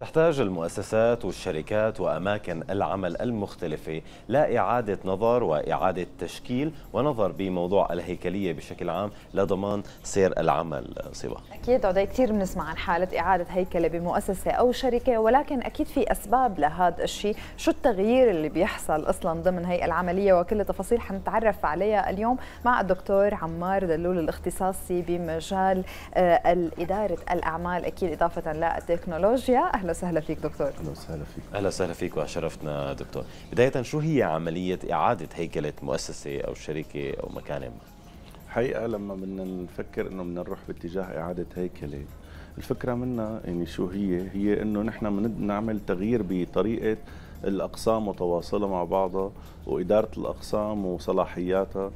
تحتاج المؤسسات والشركات وأماكن العمل المختلفة لإعادة نظر وإعادة تشكيل ونظر بموضوع الهيكلية بشكل عام لضمان سير العمل صبا أكيد عدي كثير بنسمع عن حالة إعادة هيكلة بمؤسسة أو شركة ولكن أكيد في أسباب لهذا الشيء شو التغيير اللي بيحصل أصلا ضمن هي العملية وكل التفاصيل حنتعرف عليها اليوم مع الدكتور عمار دلول الاختصاصي بمجال آه، إدارة الأعمال أكيد إضافة للتكنولوجيا أهلا اهلا وسهلا فيك دكتور اهلا وسهلا فيك اهلا وسهلا فيك وشرفتنا دكتور بدايه شو هي عمليه اعاده هيكله مؤسسه او شركه او مكان ما حقيقه لما بدنا نفكر انه بدنا نروح باتجاه اعاده هيكله الفكره منا يعني شو هي هي انه نحن بنعمل تغيير بطريقه الاقسام وتواصلها مع بعضها واداره الاقسام وصلاحياتها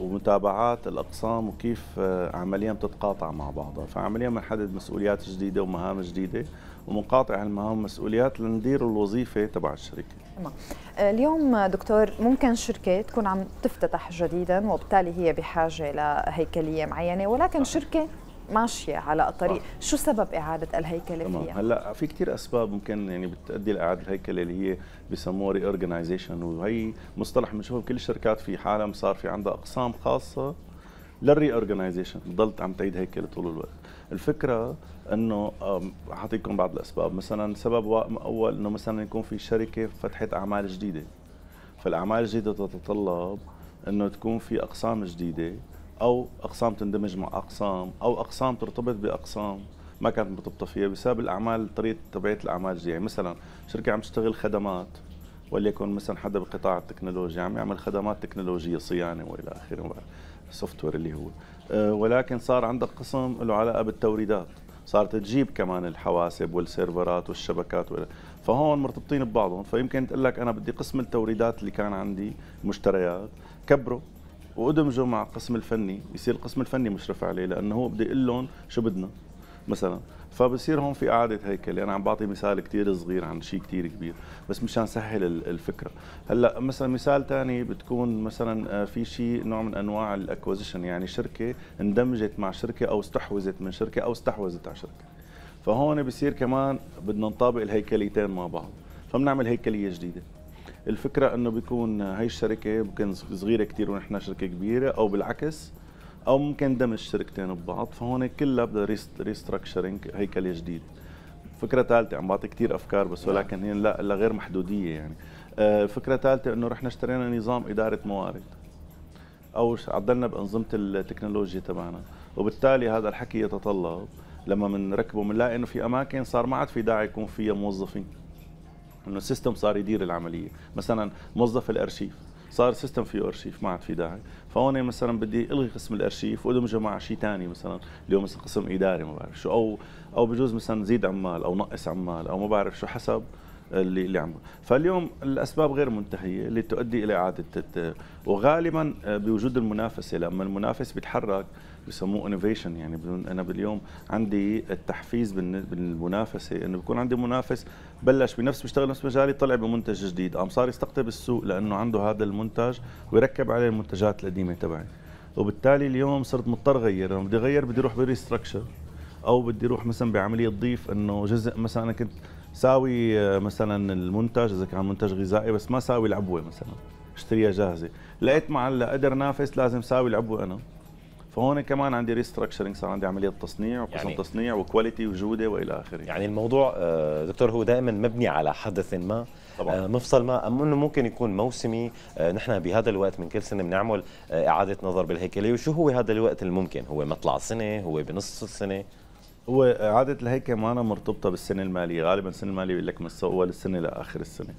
ومتابعات الاقسام وكيف آه، عمليا بتتقاطع مع بعضها، فعمليا بنحدد مسؤوليات جديده ومهام جديده ومنقاطع المهام والمسؤوليات لندير الوظيفه تبع الشركه. تمام. آه، اليوم دكتور ممكن شركة تكون عم تفتتح جديدا وبالتالي هي بحاجه لهيكليه معينه ولكن شركه ماشيه على الطريق آه. شو سبب اعاده الهيكله فيها هلا في كثير اسباب ممكن يعني بتؤدي لاعاده الهيكله اللي هي بسموها ري اورجنايزيشن وهي مصطلح بنشوفه بكل الشركات في حالها صار في عندها اقسام خاصه للري اورجنايزيشن ضلت عم تعيد هيكله طول الوقت الفكره انه حاعطيكم بعض الاسباب مثلا سبب اول انه مثلا يكون في شركه فتحت اعمال جديده فالاعمال الجديده تتطلب انه تكون في اقسام جديده او اقسام تندمج مع اقسام او اقسام ترتبط باقسام ما كانت مرتبطه فيها بسبب الاعمال طريقه تبعيه الاعمال يعني مثلا شركه عم تشتغل خدمات وليكن مثلا حدا بقطاع التكنولوجيا عم يعمل خدمات تكنولوجيه صيانه والى اخره سوفت وير اللي هو آه، ولكن صار عندك قسم له علاقه بالتوريدات صارت تجيب كمان الحواسب والسيرفرات والشبكات وإلى. فهون مرتبطين ببعضهم فيمكن تقول لك انا بدي قسم التوريدات اللي كان عندي مشتريات كبره وادمجوا مع القسم الفني يصير القسم الفني مشرف عليه لانه هو بده يقول لهم شو بدنا مثلا فبصير هون في اعاده هيكله انا يعني عم بعطي مثال كثير صغير عن شيء كثير كبير بس مشان سهل الفكره هلا مثلا مثال ثاني بتكون مثلا آه، في شيء نوع من انواع الاكوزيشن يعني شركه اندمجت مع شركه او استحوذت من شركه او استحوذت على شركه فهون بصير كمان بدنا نطابق الهيكليتين مع بعض فبنعمل هيكليه جديده الفكره انه بيكون هاي الشركه ممكن صغيره كثير ونحن شركه كبيره او بالعكس او ممكن دمج شركتين ببعض فهون كلها بدها ريستراكشرنج هيكل جديد فكره ثالثه عم بعطي كثير افكار بس ولكن هي لا غير محدوديه يعني آه، فكره ثالثه انه رحنا اشترينا نظام اداره موارد او عدلنا بانظمه التكنولوجيا تبعنا وبالتالي هذا الحكي يتطلب لما بنركبه بنلاقي انه في اماكن صار ما عاد في داعي يكون فيها موظفين انه السيستم صار يدير العمليه مثلا موظف الارشيف صار سيستم فيه ارشيف ما عاد في داعي فهون مثلا بدي الغي قسم الارشيف وادمجه مع شيء ثاني مثلا اليوم مثلا قسم اداري ما بعرف شو او او بجوز مثلا زيد عمال او نقص عمال او ما بعرف شو حسب اللي اللي عم فاليوم الاسباب غير منتهيه اللي تؤدي الى اعاده وغالبا آه، بوجود المنافسه لما المنافس بيتحرك بسموه انوفيشن يعني انا باليوم عندي التحفيز بالمنافسه انه بكون عندي منافس بلش بنفس بيشتغل نفس مجالي طلع بمنتج جديد قام صار يستقطب السوق لانه عنده هذا المنتج ويركب عليه المنتجات القديمه تبعي وبالتالي اليوم صرت مضطر اغير لما بدي اغير بدي اروح بريستراكشر او بدي اروح مثلا بعمليه ضيف انه جزء مثلا انا كنت ساوي آه، مثلا المنتج اذا كان منتج غذائي بس ما ساوي العبوه مثلا اشتريها جاهزه لقيت مع قدر نافس لازم ساوي العبوه انا فهون كمان عندي ريستراكشرنج صار عندي عمليه تصنيع وقسم يعني تصنيع وكواليتي وجوده والى اخره يعني الموضوع آه، دكتور هو دائما مبني على حدث ما طبعا. آه، مفصل ما أم أنه ممكن يكون موسمي نحن بهذا الوقت من كل سنة بنعمل إعادة نظر بالهيكلية وشو هو هذا الوقت الممكن هو مطلع سنه هو بنص السنة هو إعادة الهيكل أنا مرتبطة بالسنة المالية غالبا السنة المالية بيقول لك من أول السنة لآخر السنة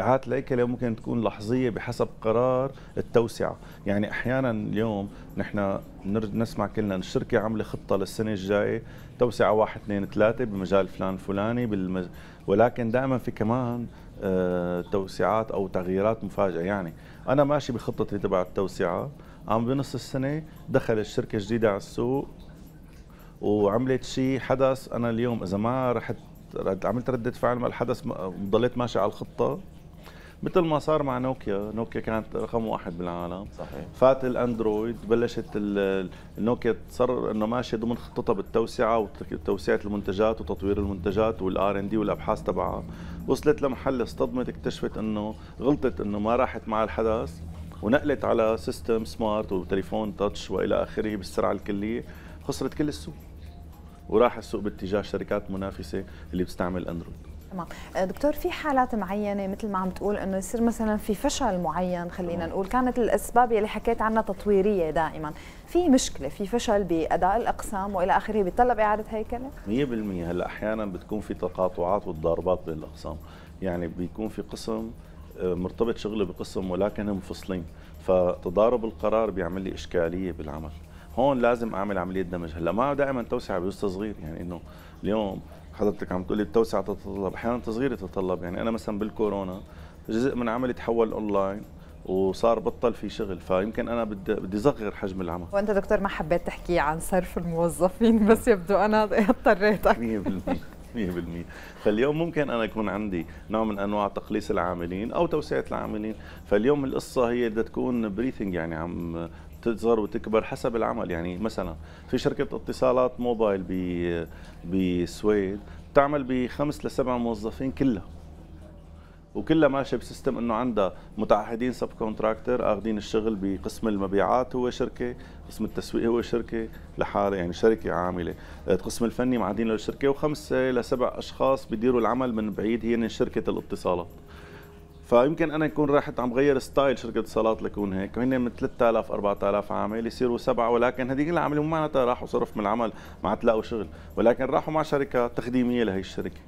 إعادة الهيكل ممكن تكون لحظية بحسب قرار التوسعة يعني أحيانا اليوم نحن نسمع كلنا الشركة عاملة خطة للسنة الجاية توسعة واحد اثنين ثلاثة بمجال فلان فلاني بالمج... ولكن دائما في كمان آه، توسعات أو تغييرات مفاجئة يعني أنا ماشي بخطتي تبع التوسعة عم بنص السنة دخل الشركة جديدة على السوق وعملت شيء حدث انا اليوم اذا ما رحت عملت رده فعل مع الحدث ضليت ماشي على الخطه مثل ما صار مع نوكيا نوكيا كانت رقم واحد بالعالم صحيح. فات الاندرويد بلشت النوكيا تصر انه ماشي ضمن خطتها بالتوسعه وتوسعه المنتجات وتطوير المنتجات والار ان دي والابحاث تبعها وصلت لمحل اصطدمت اكتشفت انه غلطت انه ما راحت مع الحدث ونقلت على سيستم سمارت وتليفون تاتش والى اخره بالسرعه الكليه خسرت كل السوق وراح السوق باتجاه شركات منافسه اللي بتستعمل اندرويد تمام آه، دكتور في حالات معينه مثل ما عم تقول انه يصير مثلا في فشل معين خلينا نقول كانت الاسباب اللي حكيت عنها تطويريه دائما في مشكله في فشل باداء الاقسام والى اخره بيتطلب اعاده هيكله 100% هلا احيانا بتكون في تقاطعات وتضاربات بين الاقسام يعني بيكون في قسم آه، مرتبط شغله بقسم ولكن منفصلين فتضارب القرار بيعمل لي اشكاليه بالعمل هون لازم اعمل عمليه دمج هلا ما دائما توسعه بيوسط صغير يعني انه اليوم حضرتك عم تقولي التوسعه تتطلب احيانا تصغير يتطلب يعني انا مثلا بالكورونا جزء من عملي تحول اونلاين وصار بطل في شغل فيمكن انا بدي بدي صغر حجم العمل وانت دكتور ما حبيت تحكي عن صرف الموظفين بس يبدو انا اضطريتك 100% 100% فاليوم ممكن انا يكون عندي نوع من انواع تقليص العاملين او توسعه العاملين فاليوم القصه هي بدها تكون بريثنج يعني عم تظهر وتكبر حسب العمل يعني مثلا في شركه اتصالات موبايل بالسويد بتعمل بخمس لسبع موظفين كلها وكلها ماشيه بسيستم انه عندها متعهدين سب كونتراكتر اخذين الشغل بقسم المبيعات هو شركه، قسم التسويق هو شركه لحاله يعني شركه عامله، القسم الفني معادين للشركه وخمسه لسبع اشخاص بيديروا العمل من بعيد هي شركه الاتصالات. فيمكن انا يكون رحت عم غير ستايل شركه اتصالات لكون هيك هن من 3000 4000 عامل يصيروا سبعه ولكن هذيك العامله مو معناتها راحوا صرف من العمل ما عاد تلاقوا شغل ولكن راحوا مع شركه تخديميه لهي الشركه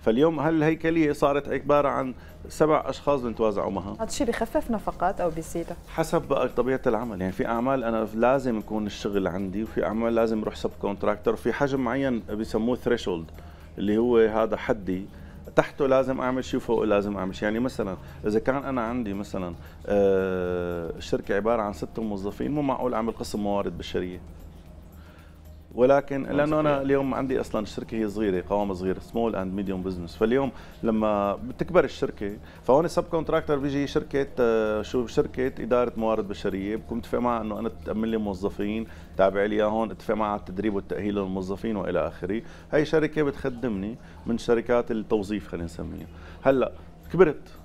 فاليوم هالهيكليه صارت عباره عن سبع اشخاص بنتوازعوا معها هذا الشيء بخفف نفقات او بيزيدها حسب بقى طبيعه العمل يعني في اعمال انا لازم يكون الشغل عندي وفي اعمال لازم اروح سب كونتراكتور وفي حجم معين بيسموه ثريشولد اللي هو هذا حدي تحته لازم اعمل شيء فوق لازم اعمل شيء يعني مثلا اذا كان انا عندي مثلا الشركه آه، عباره عن ست موظفين مو معقول اعمل قسم موارد بشريه ولكن آه، لانه انا اليوم عندي اصلا الشركه هي صغيره قوام صغير سمول اند ميديوم بزنس فاليوم لما بتكبر الشركه فهون سب كونتراكتر بيجي شركه آه، شو شركه اداره موارد بشريه بكون متفق معها انه انا تامن لي موظفين تابع لي هون اتفق معها التدريب والتاهيل للموظفين والى اخره هي شركه بتخدمني من شركات التوظيف خلينا نسميها هلا كبرت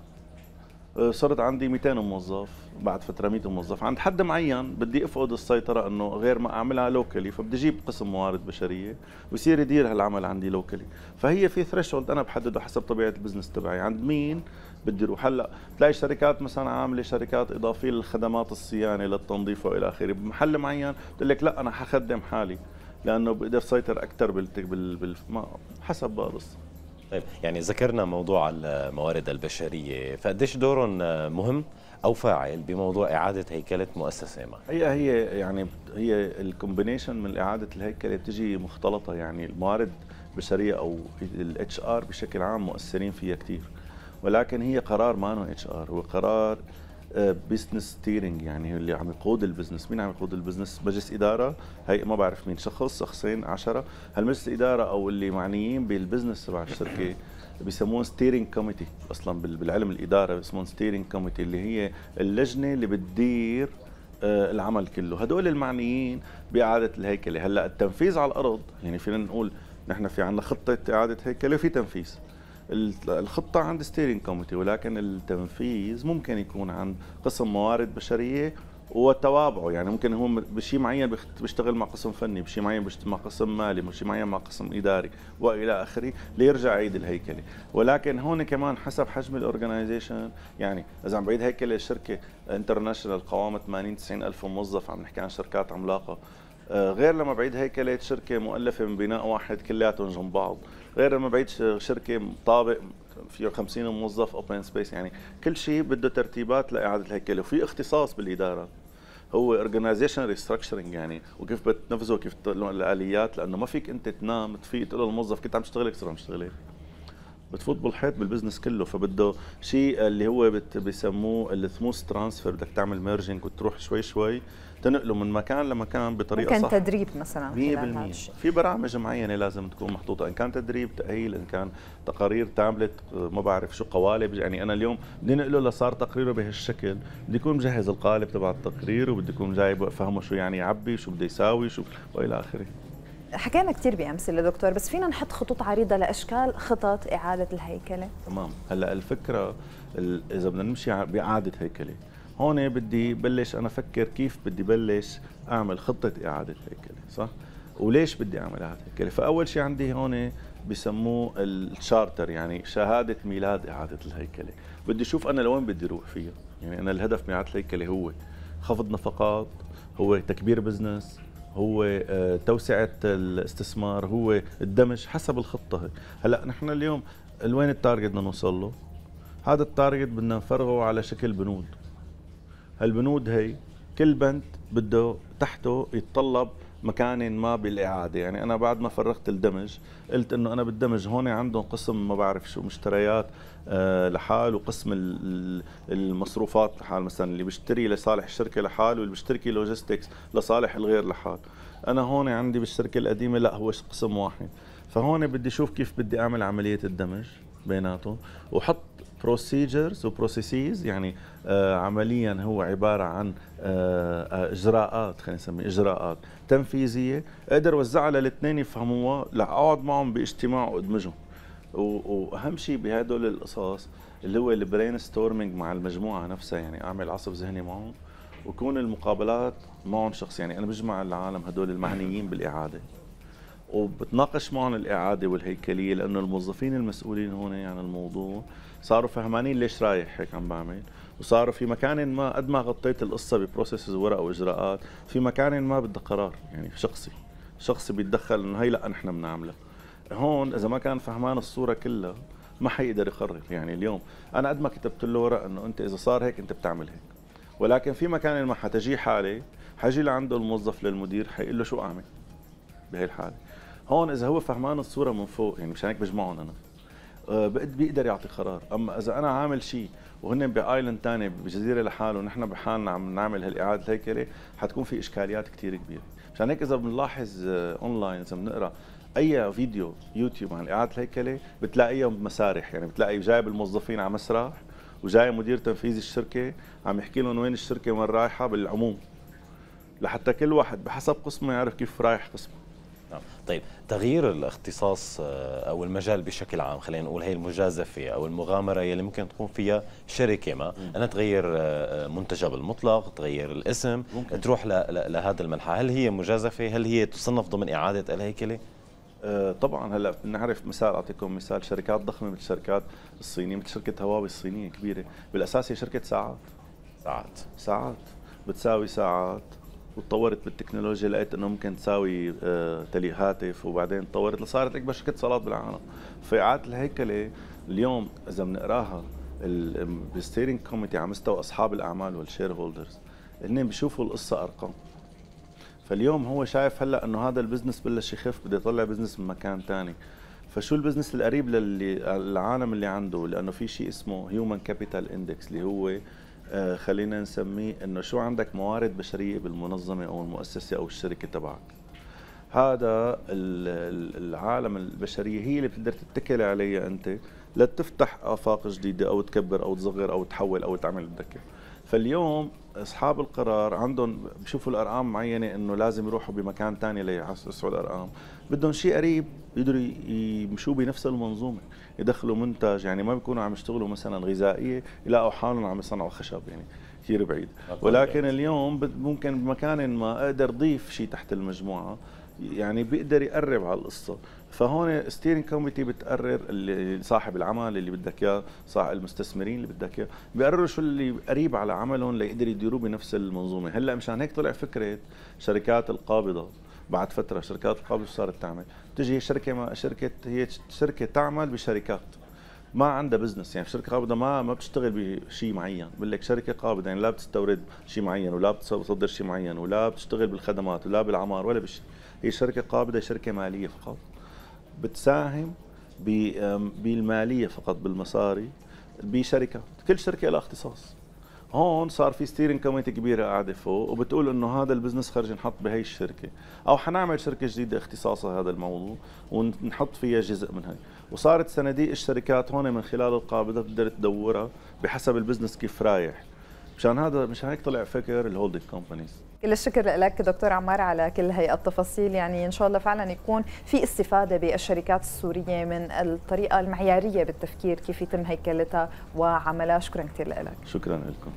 آه، صرت عندي 200 موظف بعد فتره 100 موظف عند حد معين بدي افقد السيطره انه غير ما اعملها لوكلي فبدي اجيب قسم موارد بشريه ويصير يدير هالعمل عندي لوكلي فهي في ثريشولد انا بحدده حسب طبيعه البزنس تبعي عند مين بدي اروح هلا تلاقي شركات مثلا عامله شركات اضافيه للخدمات الصيانه للتنظيف والى اخره بمحل معين بتقول لك لا انا حخدم حالي لانه بقدر سيطر اكثر بال... بال... حسب بقى القصه طيب يعني ذكرنا موضوع الموارد البشريه فقديش دورهم مهم او فاعل بموضوع اعاده هيكله مؤسسه ما هي هي يعني هي الكومبينيشن من اعاده الهيكله بتجي مختلطه يعني الموارد البشريه او الاتش ار بشكل عام مؤثرين فيها كثير ولكن هي قرار ما اتش ار هو قرار بزنس ستيرنج يعني اللي عم يقود البزنس مين عم يقود البزنس مجلس اداره هي ما بعرف مين شخص شخصين عشرة هالمجلس الاداره او اللي معنيين بالبزنس تبع الشركه بيسموه ستيرنج كوميتي اصلا بالعلم الاداره بيسموهم ستيرنج كوميتي اللي هي اللجنه اللي بتدير آه، العمل كله هدول المعنيين باعاده الهيكله هلا التنفيذ على الارض يعني فينا نقول نحن في عندنا خطه اعاده هيكله وفي تنفيذ الخطه عند ستيرنج كوميتي ولكن التنفيذ ممكن يكون عند قسم موارد بشريه وتوابعه يعني ممكن هو بشيء معين بيشتغل مع قسم فني بشيء معين بيشتغل مع قسم مالي بشيء معين مع قسم اداري والى اخره ليرجع يعيد الهيكله ولكن هون كمان حسب حجم الاورجنايزيشن يعني اذا عم بعيد هيكله الشركه انترناشونال قوامة 80 90 الف موظف عم نحكي عن شركات عملاقه آه، غير لما بعيد هيكله شركه مؤلفه من بناء واحد كلياتهم جنب بعض غير ما بعيد شركه طابق فيه 50 موظف اوبن سبيس يعني كل شيء بده ترتيبات لاعاده الهيكله وفي اختصاص بالاداره هو اورجنايزيشن ريستراكشرنج يعني وكيف بتنفذه وكيف الاليات لانه ما فيك انت تنام تفيق تقول للموظف كنت عم تشتغل اكثر عم تشتغل بتفوت بالحيط بالبزنس كله فبده شيء اللي هو بيسموه الثموث ترانسفير بدك تعمل ميرجنج وتروح شوي شوي تنقله من مكان لمكان بطريقه ممكن صح ممكن تدريب مثلا 100% في برامج معينه لازم تكون محطوطه ان كان تدريب تاهيل ان كان تقارير تابلت ما بعرف شو قوالب يعني انا اليوم بدي نقله لصار تقريره بهالشكل بدي يكون مجهز القالب تبع التقرير وبدي يكون جايب فهمه شو يعني يعبي شو بده يساوي شو والى اخره حكينا كثير بامثله دكتور بس فينا نحط خطوط عريضه لاشكال خطط اعاده الهيكله تمام هلا الفكره اذا بدنا نمشي باعاده هيكله هون بدي بلش انا افكر كيف بدي بلش اعمل خطه اعاده هيكله صح وليش بدي اعمل اعاده هيكله فاول شيء عندي هون بسموه الشارتر يعني شهاده ميلاد اعاده الهيكله بدي اشوف انا لوين بدي اروح فيها يعني انا الهدف من اعاده الهيكله هو خفض نفقات هو تكبير بزنس هو آه، توسعه الاستثمار هو الدمج حسب الخطه هلا نحن اليوم الوين التارجت بدنا نوصل له هذا التارجت بدنا نفرغه على شكل بنود هالبنود هي كل بند بده تحته يتطلب مكان ما بالاعاده يعني انا بعد ما فرغت الدمج قلت انه انا بالدمج هون عندهم قسم ما بعرف شو مشتريات آه، لحال وقسم المصروفات لحال مثلا اللي بيشتري لصالح الشركه لحال واللي بيشتري لوجيستكس لصالح الغير لحال انا هون عندي بالشركه القديمه لا هو قسم واحد فهون بدي اشوف كيف بدي اعمل عمليه الدمج بيناتهم وحط بروسيجرز وبروسيسز يعني آه، عمليا هو عباره عن آه، آه، اجراءات خلينا نسميها اجراءات تنفيذيه اقدر وزعها للاثنين يفهموها لاقعد معهم باجتماع وادمجهم واهم شيء بهدول القصص اللي هو البرين ستورمينج مع المجموعه نفسها يعني اعمل عصف ذهني معهم وكون المقابلات معهم شخص يعني انا بجمع العالم هدول المعنيين بالاعاده وبتناقش معهم الاعاده والهيكليه لانه الموظفين المسؤولين هون يعني عن يعني الموضوع صاروا فهمانين ليش رايح هيك عم بعمل وصاروا في مكان ما قد ما غطيت القصه ببروسيسز ورق واجراءات في مكان ما بدها قرار يعني شخصي شخصي بيتدخل انه هي لا نحن بنعملها هون اذا ما كان فهمان الصوره كلها ما حيقدر يقرر يعني اليوم انا قد ما كتبت له ورق انه انت اذا صار هيك انت بتعمل هيك ولكن في مكان ما حتجي حالي حجي لعنده الموظف للمدير حيقول له شو اعمل بهي الحاله هون اذا هو فهمان الصوره من فوق يعني مشان هيك بجمعهم انا آه، بيقدر يعطي قرار اما اذا انا عامل شيء وهن بايلاند ثاني بجزيره لحاله ونحن بحالنا عم نعمل هالاعاده الهيكله حتكون في اشكاليات كثير كبيره مشان هيك اذا بنلاحظ اونلاين آه، اذا بنقرا اي فيديو يوتيوب عن اعاده الهيكله بتلاقيها بمسارح يعني بتلاقي جايب الموظفين على مسرح وجاي مدير تنفيذي الشركه عم يحكي لهم وين الشركه وين رايحه بالعموم لحتى كل واحد بحسب قسمه يعرف كيف رايح قسمه نعم طيب تغيير الاختصاص آه، او المجال بشكل عام خلينا نقول هي المجازفه او المغامره يلي ممكن تقوم فيها شركه ما انها تغير آه، آه، منتجها بالمطلق تغير الاسم ممكن. تروح لهذا المنحى هل هي مجازفه هل هي تصنف ضمن اعاده الهيكله طبعا هلا بنعرف مثال اعطيكم مثال شركات ضخمه مثل الشركات الصينيه مثل شركه هواوي الصينيه كبيره بالاساس هي شركه ساعات ساعات ساعات بتساوي ساعات وتطورت بالتكنولوجيا لقيت انه ممكن تساوي آه، تلي هاتف وبعدين تطورت لصارت اكبر شركه اتصالات بالعالم فاعاده الهيكله اليوم اذا بنقراها بالستيرنج كوميتي على مستوى اصحاب الاعمال والشير هولدرز هن بيشوفوا القصه ارقام فاليوم هو شايف هلا انه هذا البزنس بلش يخف بده يطلع بزنس من مكان ثاني فشو البزنس القريب للعالم اللي عنده لانه في شيء اسمه هيومن كابيتال اندكس اللي هو آه، خلينا نسميه انه شو عندك موارد بشريه بالمنظمه او المؤسسه او الشركه تبعك هذا العالم البشريه هي اللي بتقدر تتكل عليها انت لتفتح افاق جديده او تكبر او تصغر او تحول او تعمل بدك فاليوم اصحاب القرار عندهم بشوفوا الارقام معينه انه لازم يروحوا بمكان ثاني ليحسسوا الارقام بدهم شيء قريب يقدروا يمشوا بنفس المنظومه يدخلوا منتج يعني ما بيكونوا عم يشتغلوا مثلا غذائيه يلاقوا حالهم عم يصنعوا خشب يعني كثير بعيد ولكن يعني. اليوم ممكن بمكان ما اقدر ضيف شيء تحت المجموعه يعني بيقدر يقرب على القصه فهون ستيرنج كوميتي بتقرر اللي صاحب العمل اللي بدك اياه صاحب المستثمرين اللي بدك اياه بيقرروا شو اللي قريب على عملهم ليقدروا يديروه بنفس المنظومه هلا مشان هيك طلع فكره شركات القابضه بعد فتره شركات القابضه صارت تعمل بتجي شركه ما شركه هي شركه تعمل بشركات ما عندها بزنس يعني شركه قابضه ما ما بتشتغل بشيء معين بقول لك شركه قابضه يعني لا بتستورد شيء معين ولا بتصدر شيء معين ولا بتشتغل بالخدمات ولا بالعمار ولا بشيء هي شركه قابضه شركه ماليه فقط بتساهم بالماليه فقط بالمصاري بشركة كل شركه لها اختصاص هون صار في ستيرنج كوميتي كبيره قاعده فوق وبتقول انه هذا البزنس خرج نحط بهي الشركه او حنعمل شركه جديده اختصاصها هذا الموضوع ونحط فيها جزء من هي وصارت صناديق الشركات هون من خلال القابضه بتقدر تدورها بحسب البزنس كيف رايح مشان هذا مشان هيك طلع فكر الهولدنج كومبانيز كل الشكر لك دكتور عمار على كل هي التفاصيل يعني ان شاء الله فعلا يكون في استفاده بالشركات السوريه من الطريقه المعياريه بالتفكير كيف يتم هيكلتها وعملها شكرا كثير لك شكرا لكم